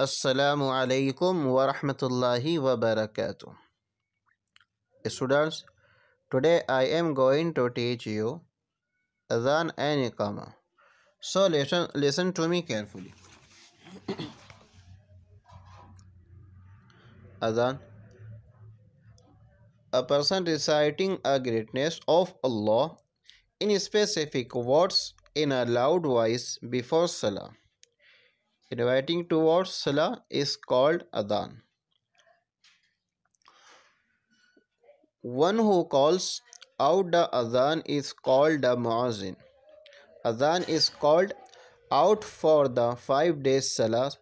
wa rahmatullahi wa wabarakatuh. Students, today I am going to teach you Adhan and Iqama. So listen, listen to me carefully. Adhan A person reciting a greatness of Allah in specific words in a loud voice before Salah Inviting towards Salah is called Adhan. One who calls out the Adhan is called the Muazzin. Adhan is called out for the five days Salah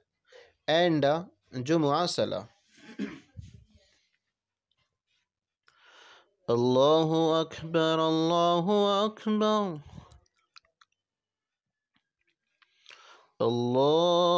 and the Jumu'ah Salah. الله Akbar, الله Akbar, Allah.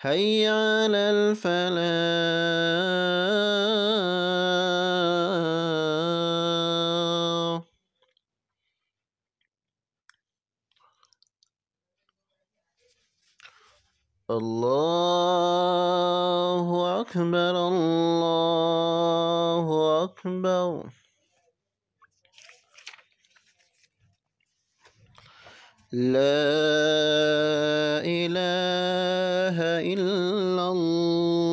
هيا على الفلاح الله أكبر الله أكبر لا إله إلا الله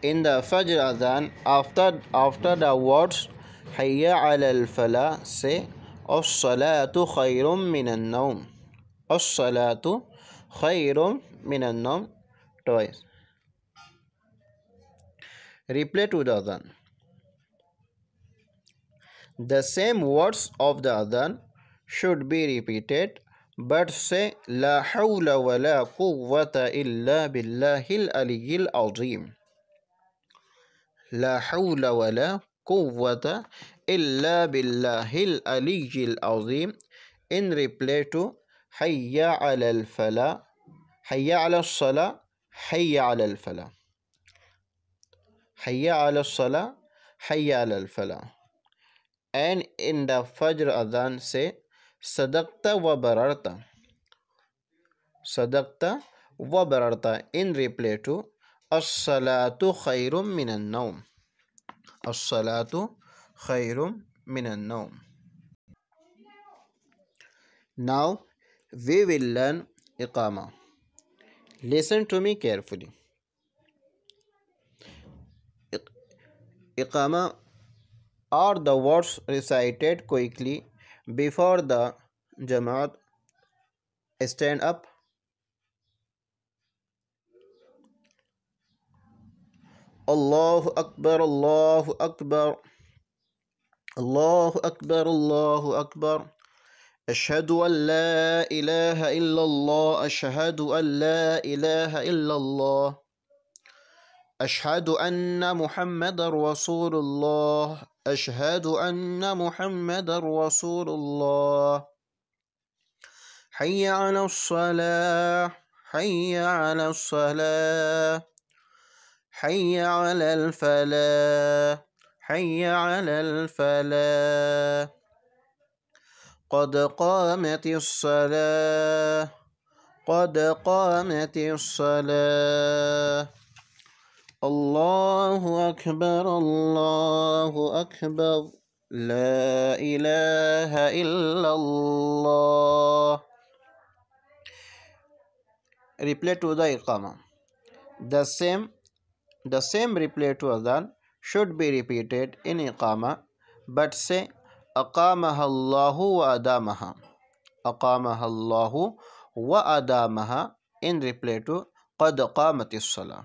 In the Fajr Adhan, after, after the words Hayya على الفلا say الصلاة خير من النوم الصلاة خير من النوم twice Replay to the Adhan The same words of the adhan should be repeated but say لا حول ولا قوة إلا بالله العلي العظيم لا حول ولا قوة إلا بالله العلي العظيم in reply to حي على الفلا حي على الصلاة حي على الفلا حي على الصلاة حي على الفلاح and in the Fajr Adhan say Sadakta wa bararta. Sadakta wa bararta in reply to As-salatu khayrum minan naum. As-salatu khayrum minan naum. Now we will learn Iqama. Listen to me carefully. Iqama or the words recited quickly before the jamaat stand up الله أكبر الله أكبر الله أكبر الله أكبر أشهد أن لا إله إلا الله أشهد أن لا إله إلا الله أشهد أن محمد رسول الله أشهد أن محمد رسول الله حي على الصلاة حي على الصلاة حي على الفلاح حي على الفلاح قد قامت الصلاة قد قامت الصلاة الله أكبر الله أكبر لا إله إلا الله Reply to the Iqama The same The same reply to Adhan should be repeated in Iqama but say أقامها الله وأدامها أقامها الله وأدامها in reply to قد قامت الصلاة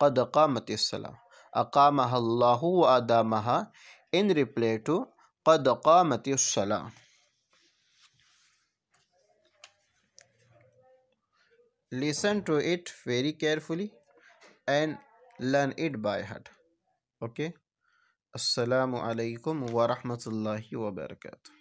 قد قامت الصلاة أقامها الله وأدامها in reply to قد قامت الصلاة listen to it very carefully and learn it by heart okay assalamu alaikum wa rahmatullahi wa barakatuh